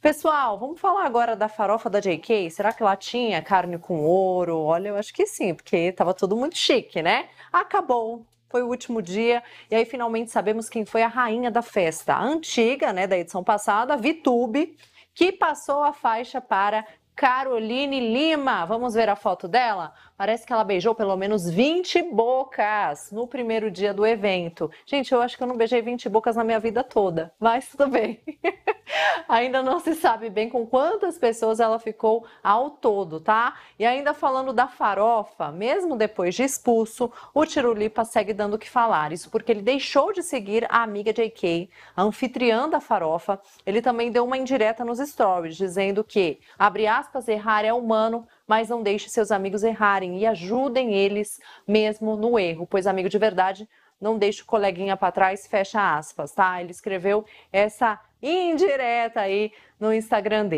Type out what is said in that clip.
Pessoal, vamos falar agora da farofa da JK. Será que ela tinha carne com ouro? Olha, eu acho que sim, porque estava tudo muito chique, né? Acabou. Foi o último dia e aí finalmente sabemos quem foi a rainha da festa, a antiga, né, da edição passada, a Vitube, que passou a faixa para Caroline Lima. Vamos ver a foto dela? Parece que ela beijou pelo menos 20 bocas no primeiro dia do evento. Gente, eu acho que eu não beijei 20 bocas na minha vida toda, mas tudo bem. Ainda não se sabe bem com quantas pessoas ela ficou ao todo, tá? E ainda falando da farofa, mesmo depois de expulso, o Tirulipa segue dando o que falar. Isso porque ele deixou de seguir a amiga JK, a anfitriã da farofa. Ele também deu uma indireta nos stories, dizendo que, abre aspas, errar é humano, mas não deixe seus amigos errarem e ajudem eles mesmo no erro, pois amigo de verdade não deixe o coleguinha para trás, fecha aspas, tá? Ele escreveu essa indireta aí no Instagram dele.